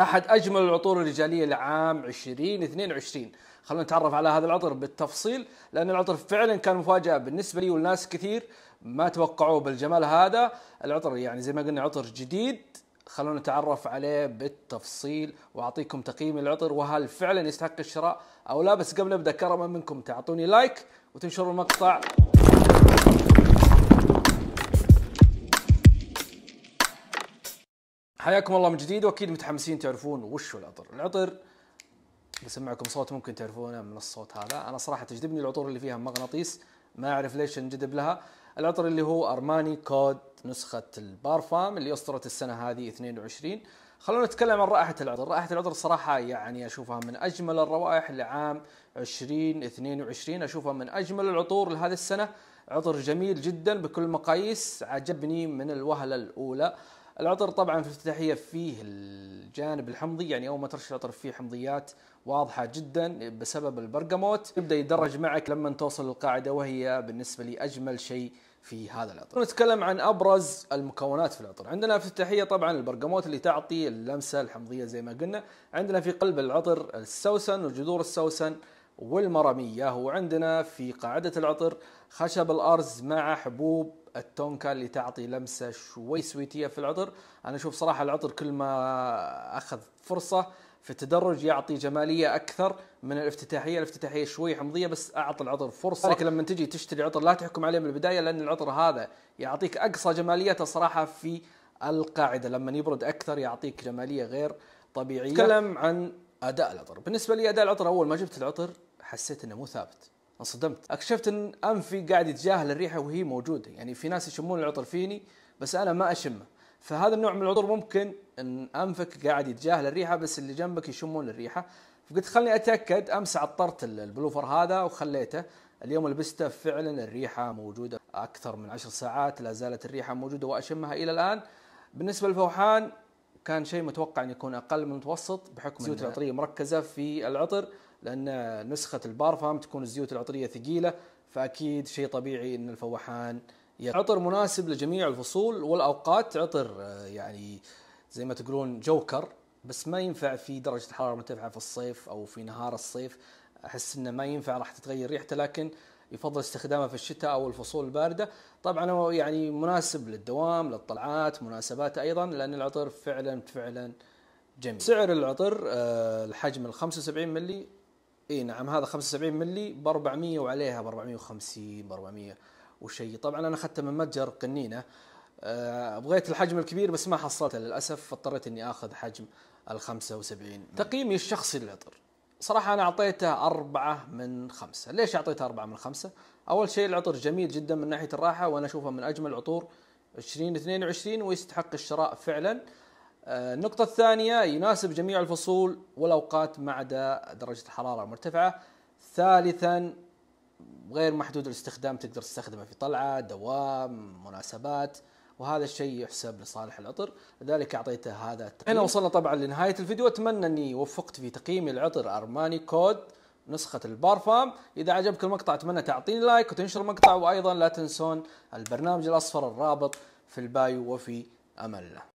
احد اجمل العطور الرجاليه لعام 2022 خلونا نتعرف على هذا العطر بالتفصيل لان العطر فعلا كان مفاجاه بالنسبه لي والناس كثير ما توقعوه بالجمال هذا العطر يعني زي ما قلنا عطر جديد خلونا نتعرف عليه بالتفصيل واعطيكم تقييم العطر وهل فعلا يستحق الشراء او لا بس قبل نبدا كرما منكم تعطوني لايك وتنشروا المقطع حياكم الله من جديد واكيد متحمسين تعرفون وش هو العطر العطر بسمعكم صوت ممكن تعرفونه من الصوت هذا انا صراحه تجذبني العطور اللي فيها مغناطيس ما اعرف ليش انجذب لها العطر اللي هو ارماني كود نسخه البارفام اللي اصدرت السنه هذه 22 خلونا نتكلم عن رائحه العطر رائحه العطر صراحه يعني اشوفها من اجمل الروائح لعام 2022 اشوفها من اجمل العطور لهذه السنه عطر جميل جدا بكل المقاييس عجبني من الوهله الاولى العطر طبعا في الافتتاحيه فيه الجانب الحمضي يعني اول ما ترش العطر فيه حمضيات واضحه جدا بسبب البرقموت يبدا يدرج معك لما توصل القاعده وهي بالنسبه لي اجمل شيء في هذا العطر. نتكلم عن ابرز المكونات في العطر، عندنا في التحيه طبعا البرقموت اللي تعطي اللمسه الحمضيه زي ما قلنا، عندنا في قلب العطر السوسن وجذور السوسن والمرمية وعندنا في قاعدة العطر خشب الأرز مع حبوب التونكا اللي تعطي لمسة شوي سويتية في العطر أنا أشوف صراحة العطر كل ما أخذ فرصة في التدرج يعطي جماليه اكثر من الافتتاحيه، الافتتاحيه شوي حمضيه بس اعطي العطر فرصه، لكن طيب. لما تجي تشتري عطر لا تحكم عليه من البدايه لان العطر هذا يعطيك اقصى جماليته صراحه في القاعده، لما يبرد اكثر يعطيك جماليه غير طبيعيه. تكلم عن اداء العطر بالنسبه لي اداء العطر اول ما جبت العطر حسيت انه مو ثابت انصدمت اكتشفت ان انفي قاعد يتجاهل الريحه وهي موجوده يعني في ناس يشمون العطر فيني بس انا ما اشمه فهذا النوع من العطر ممكن ان انفك قاعد يتجاهل الريحه بس اللي جنبك يشمون الريحه فقلت خلني اتاكد امس عطرت البلوفر هذا وخليته اليوم لبسته فعلا الريحه موجوده اكثر من عشر ساعات لا زالت الريحه موجوده واشمها الى الان بالنسبه للفوحان كان شيء متوقع أن يكون أقل من المتوسط بحكم الزيوت العطرية مركزة في العطر لأن نسخة البارفام تكون الزيوت العطرية ثقيلة فأكيد شيء طبيعي أن الفوحان يقل. عطر مناسب لجميع الفصول والأوقات عطر آه، يعني زي ما تقولون جوكر بس ما ينفع في درجة الحرارة مرتفعه في الصيف أو في نهار الصيف أحس أنه ما ينفع راح تتغير ريحته لكن يفضل استخدامه في الشتاء او الفصول البارده طبعا هو يعني مناسب للدوام للطلعات مناسبات ايضا لان العطر فعلا فعلا جميل سعر العطر آه، الحجم ال 75 ملي اي نعم هذا 75 ملي ب 400 وعليها ب 450 ب 400 وشيء طبعا انا اخذته من متجر قنينه آه، بغيت الحجم الكبير بس ما حصلته للاسف فاضطريت اني اخذ حجم ال 75 تقييمي الشخصي للعطر صراحة أنا أعطيته أربعة من خمسة ليش أعطيته أربعة من خمسة أول شيء العطر جميل جدا من ناحية الراحة وأنا أشوفه من أجمل عطور 2022 ويستحق الشراء فعلا آه، النقطة الثانية يناسب جميع الفصول والأوقات ما عدا درجة الحرارة المرتفعة ثالثا غير محدود الاستخدام تقدر تستخدمه في طلعة دوام مناسبات وهذا الشيء يحسب لصالح العطر لذلك اعطيته هذا التقييم. هنا وصلنا طبعا لنهايه الفيديو اتمنى اني وفقت في تقييم العطر ارماني كود نسخة البارفام إذا عجبك المقطع أتمنى تعطيني لايك وتنشر المقطع وأيضا لا تنسون البرنامج الأصفر الرابط في البايو وفي أمل